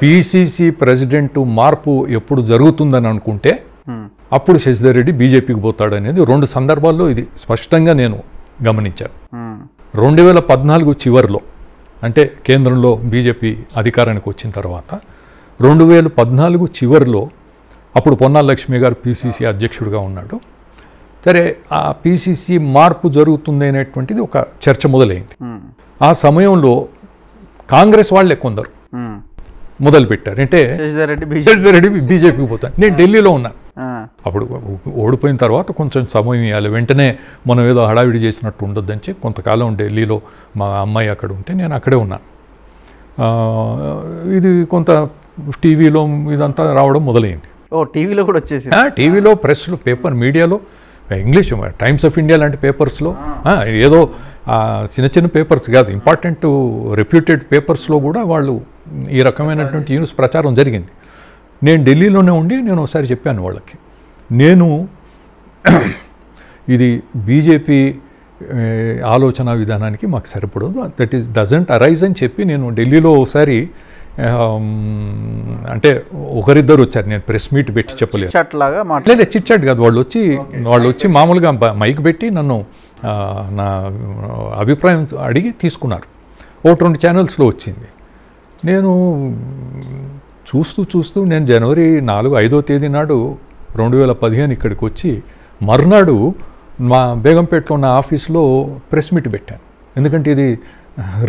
PCC president మార్పు ఎప్పుడు జరుగుతుందని అనుకుంటే అప్పుడు శశిధర్ రెడ్డి బీజేపీకి పోతాడు అనేది రెండు సందర్భాల్లో ఇది స్పష్టంగా నేను గమనించాను రెండు వేల పద్నాలుగు చివరిలో అంటే కేంద్రంలో బీజేపీ అధికారానికి వచ్చిన తర్వాత రెండు వేల పద్నాలుగు చివరిలో అప్పుడు పొన్నాల లక్ష్మి గారు పిసిసి అధ్యక్షుడిగా ఉన్నాడు సరే ఆ పిసిసి మార్పు జరుగుతుంది అనేటువంటిది ఒక చర్చ మొదలైంది ఆ సమయంలో కాంగ్రెస్ వాళ్ళే కొందరు మొదలు పెట్టారు అంటే రెడ్డి బీజేపీకి పోతాను నేను ఢిల్లీలో ఉన్నాను అప్పుడు ఓడిపోయిన తర్వాత కొంచెం సమయం ఇవ్వాలి వెంటనే మనం ఏదో హడావిడి చేసినట్టు ఉండొద్దని చెప్పి కొంతకాలం ఢిల్లీలో మా అమ్మాయి అక్కడ ఉంటే నేను అక్కడే ఉన్నాను ఇది కొంత టీవీలో ఇదంతా రావడం మొదలైంది ఓ టీవీలో కూడా వచ్చేసి టీవీలో ప్రెస్లో పేపర్ మీడియాలో ఇంగ్లీష్ టైమ్స్ ఆఫ్ ఇండియా లాంటి పేపర్స్లో ఏదో చిన్న చిన్న పేపర్స్ కాదు ఇంపార్టెంట్ రెప్యూటెడ్ పేపర్స్లో కూడా వాళ్ళు ఈ రకమైనటువంటి న్యూస్ ప్రచారం జరిగింది నేను ఢిల్లీలోనే ఉండి నేను ఒకసారి చెప్పాను వాళ్ళకి నేను ఇది బీజేపీ ఆలోచన విధానానికి మాకు సరిపడదు దట్ ఈస్ డజంట్ అరైజ్ అని చెప్పి నేను ఢిల్లీలో ఒకసారి అంటే ఒకరిద్దరు వచ్చారు నేను ప్రెస్ మీట్ పెట్టి చెప్పలేదు లేదా చిట్చాట్ కాదు వాళ్ళు వచ్చి వాళ్ళు వచ్చి మామూలుగా మైక్ పెట్టి నన్ను నా అభిప్రాయం అడిగి తీసుకున్నారు ఒకటి రెండు ఛానల్స్లో వచ్చింది నేను చూస్తూ చూస్తూ నేను జనవరి నాలుగు ఐదో తేదీ నాడు రెండు వేల పదిహేను ఇక్కడికి వచ్చి మర్నాడు మా బేగంపేటలో ఉన్న ఆఫీస్లో ప్రెస్ మీట్ పెట్టాను ఎందుకంటే ఇది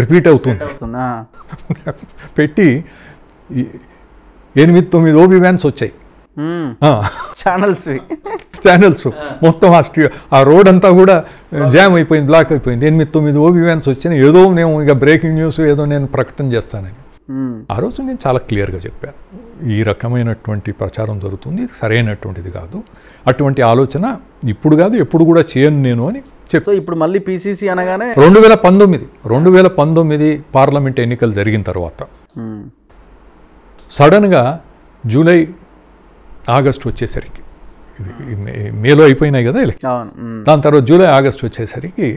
రిపీట్ అవుతుంది పెట్టి ఎనిమిది తొమ్మిది ఓబీ వ్యాన్స్ వచ్చాయి ఛానల్స్ ఛానల్స్ మొత్తం ఆ స్ట్రీ ఆ రోడ్ అంతా కూడా జామ్ అయిపోయింది బ్లాక్ అయిపోయింది ఎనిమిది తొమ్మిది ఓబీ వ్యాన్స్ వచ్చినాయి ఏదో మేము ఇక బ్రేకింగ్ న్యూస్ ఏదో నేను ప్రకటన చేస్తానని ఆ రోజు నేను చాలా క్లియర్గా చెప్పాను ఈ రకమైనటువంటి ప్రచారం జరుగుతుంది సరైనటువంటిది కాదు అటువంటి ఆలోచన ఇప్పుడు కాదు ఎప్పుడు కూడా చేయను నేను అని చెప్పి ఇప్పుడు మళ్ళీ పీసీసీ అనగానే రెండు వేల పంతొమ్మిది రెండు వేల పంతొమ్మిది పార్లమెంట్ ఎన్నికలు జరిగిన తర్వాత సడన్గా జూలై ఆగస్టు వచ్చేసరికి మేలో అయిపోయినాయి కదా దాని తర్వాత జూలై ఆగస్టు వచ్చేసరికి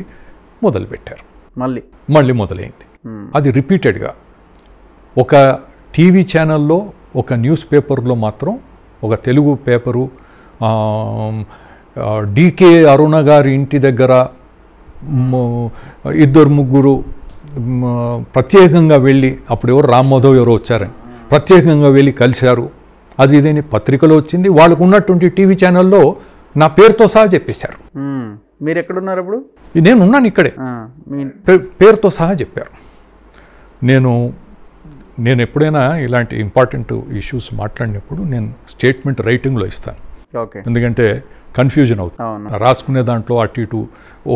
మొదలుపెట్టారు మళ్ళీ మళ్ళీ మొదలైంది అది రిపీటెడ్గా ఒక టీవీ ఛానల్లో ఒక న్యూస్ పేపర్లో మాత్రం ఒక తెలుగు పేపరు డీకే అరుణ గారి ఇంటి దగ్గర ఇద్దరు ముగ్గురు ప్రత్యేకంగా వెళ్ళి అప్పుడు ఎవరు రామ్మోధవ్ ఎవరో వచ్చారని ప్రత్యేకంగా వెళ్ళి కలిశారు అది ఇదేని పత్రికలో వచ్చింది వాళ్ళకు ఉన్నటువంటి టీవీ ఛానల్లో నా పేరుతో సహా చెప్పేశారు మీరు ఎక్కడున్నారు అప్పుడు నేనున్నాను ఇక్కడే పేరుతో సహా చెప్పారు నేను నేను ఎప్పుడైనా ఇలాంటి ఇంపార్టెంట్ ఇష్యూస్ మాట్లాడినప్పుడు నేను స్టేట్మెంట్ రైటింగ్లో ఇస్తాను ఓకే ఎందుకంటే కన్ఫ్యూజన్ అవుతుంది రాసుకునే దాంట్లో అటు ఇటు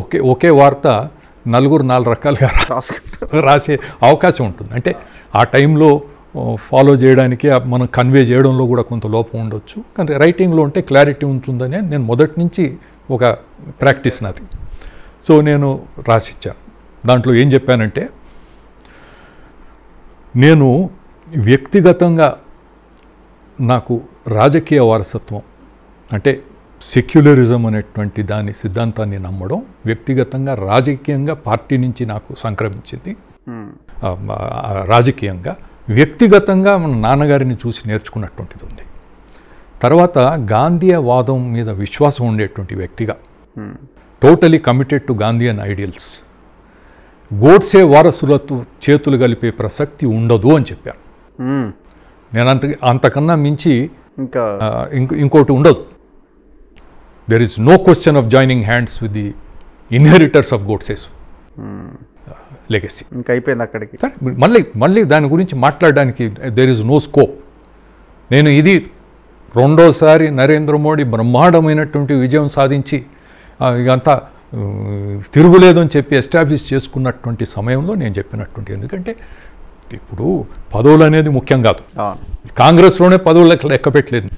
ఒకే ఒకే వార్త నలుగురు నాలుగు రకాలుగా రాసే అవకాశం ఉంటుంది అంటే ఆ టైంలో ఫాలో చేయడానికి మనం కన్వే చేయడంలో కూడా కొంత లోపం ఉండొచ్చు కానీ రైటింగ్లో ఉంటే క్లారిటీ ఉంటుందని నేను మొదటి నుంచి ఒక ప్రాక్టీస్ నాది సో నేను రాసిచ్చాను దాంట్లో ఏం చెప్పానంటే నేను వ్యక్తిగతంగా నాకు రాజకీయ వారసత్వం అంటే సెక్యులరిజం అనేటువంటి దాని సిద్ధాంతాన్ని నమ్మడం వ్యక్తిగతంగా రాజకీయంగా పార్టీ నుంచి నాకు సంక్రమించింది రాజకీయంగా వ్యక్తిగతంగా మన నాన్నగారిని చూసి నేర్చుకున్నటువంటిది ఉంది తర్వాత గాంధీయ వాదం మీద విశ్వాసం ఉండేటువంటి వ్యక్తిగా totally committed to Gandhi and ideals Godse వారసులతో చేతులు కలిపే ప్రసక్తి ఉండదు అని చెప్పారు నేను అంత అంతకన్నా మించి ఇంకా ఇంకోటి ఉండదు there is no question of joining hands with the inheritors of Godse's legacy ఇంకా అయిపోయింది అక్కడికి మళ్ళీ మళ్ళీ దాని గురించి మాట్లాడడానికి దెర్ ఇస్ నో స్కోప్ నేను ఇది రెండోసారి నరేంద్ర మోడీ బ్రహ్మాండమైనటువంటి విజయం సాధించి ఇదంతా తిరుగులేదని చెప్పి ఎస్టాబ్లిష్ చేసుకున్నటువంటి సమయంలో నేను చెప్పినటువంటి ఎందుకంటే ఇప్పుడు పదవులు అనేది ముఖ్యం కాదు కాంగ్రెస్లోనే పదవులు లెక్క పెట్టలేదు